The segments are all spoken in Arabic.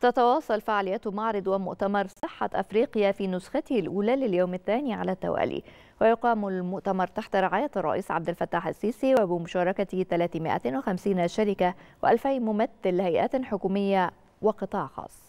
تتواصل فعاليات معرض ومؤتمر صحة أفريقيا في نسخته الأولى لليوم الثاني على التوالي ويقام المؤتمر تحت رعاية الرئيس عبد الفتاح السيسي وبمشاركة 350 شركة و2000 ممثل هيئات حكومية وقطاع خاص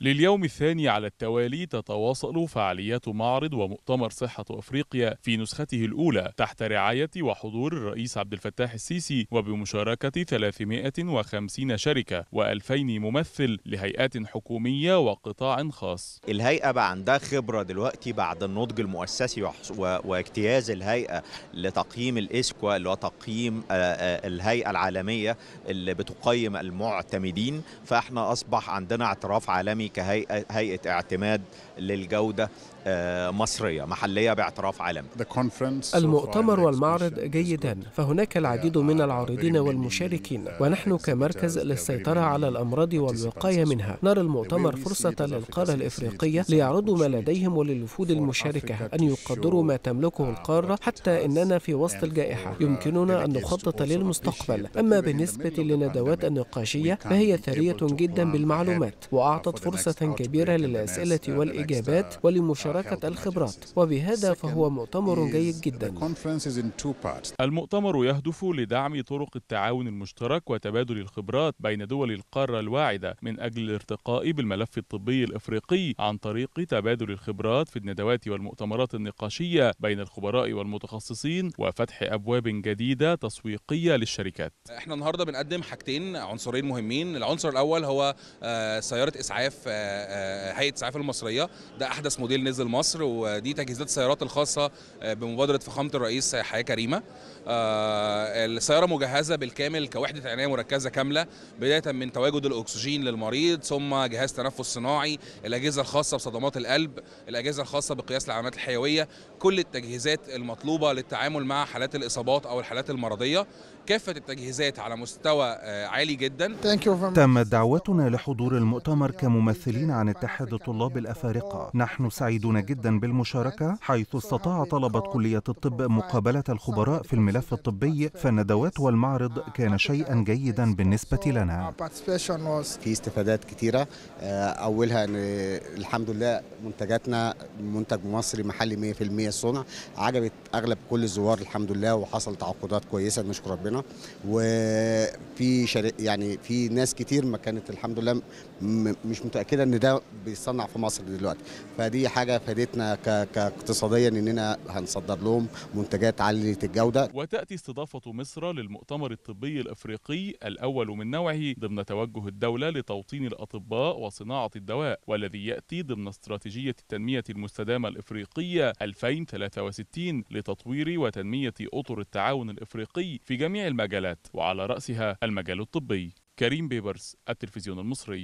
لليوم الثاني على التوالي تتواصل فعاليات معرض ومؤتمر صحة أفريقيا في نسخته الأولى تحت رعاية وحضور الرئيس عبد الفتاح السيسي وبمشاركة 350 شركة و2000 ممثل لهيئات حكومية وقطاع خاص الهيئة بقى عندها خبرة دلوقتي بعد النضج المؤسسي واجتياز الهيئة لتقييم الإسكوا اللي هو تقييم آه، آه، الهيئة العالمية اللي بتقيم المعتمدين فاحنا أصبح عندنا اعتراف عالمي العالمي كهيئة هيئة اعتماد للجودة آه، مصرية محلية باعتراف عالمي المؤتمر والمعرض جيدا فهناك العديد من العارضين والمشاركين ونحن كمركز للسيطرة على الأمراض والوقاية منها نرى المؤتمر فرصة للقارة الإفريقية ليعرضوا ما لديهم وللوفود المشاركة أن يقدروا ما تملكه القارة حتى إننا في وسط الجائحة يمكننا أن نخطط للمستقبل أما بالنسبة للندوات النقاشية فهي ثرية جدا بالمعلومات وأعطت فرصة فرصة كبيرة للأسئلة uh, والإجابات uh, ولمشاركة الخبرات وبهذا فهو مؤتمر جيد جدا المؤتمر يهدف لدعم طرق التعاون المشترك وتبادل الخبرات بين دول القارة الواعدة من أجل الارتقاء بالملف الطبي الإفريقي عن طريق تبادل الخبرات في الندوات والمؤتمرات النقاشية بين الخبراء والمتخصصين وفتح أبواب جديدة تسويقية للشركات احنا النهاردة بنقدم حاجتين عنصرين مهمين العنصر الأول هو آه، سيارة إسعاف آه، آه، هيئه الاسعاف المصريه ده احدث موديل نزل مصر ودي تجهيزات السيارات الخاصه آه، بمبادره فخامه الرئيس حياه كريمه السياره مجهزه بالكامل كوحده عنايه مركزه كامله بدايه من تواجد الاكسجين للمريض ثم جهاز تنفس صناعي الاجهزه الخاصه بصدمات القلب الاجهزه الخاصه بقياس العلامات الحيويه كل التجهيزات المطلوبه للتعامل مع حالات الاصابات او الحالات المرضيه كافه التجهيزات على مستوى عالي جدا تمت دعوتنا لحضور المؤتمر كممثل ممثلين عن اتحاد الطلاب الأفارقة نحن سعيدون جدا بالمشاركة حيث استطاع طلبة كلية الطب مقابلة الخبراء في الملف الطبي فالندوات والمعرض كان شيئا جيدا بالنسبة لنا في استفادات كثيرة آه، أولها أن الحمد لله منتجاتنا منتج مصري محلي 100% الصنع عجبت أغلب كل الزوار الحمد لله وحصل تعاقدات كويسة نشكر ربنا وفي يعني في ناس كتير ما كانت الحمد لله مش متأكدة كده ان ده بيصنع في مصر دلوقتي فدي حاجه فادتنا كاقتصاديا اننا هنصدر لهم منتجات عاليه الجوده وتاتي استضافه مصر للمؤتمر الطبي الافريقي الاول من نوعه ضمن توجه الدوله لتوطين الاطباء وصناعه الدواء والذي ياتي ضمن استراتيجيه التنميه المستدامه الافريقيه 2063 لتطوير وتنميه اطر التعاون الافريقي في جميع المجالات وعلى راسها المجال الطبي كريم بيبرس التلفزيون المصري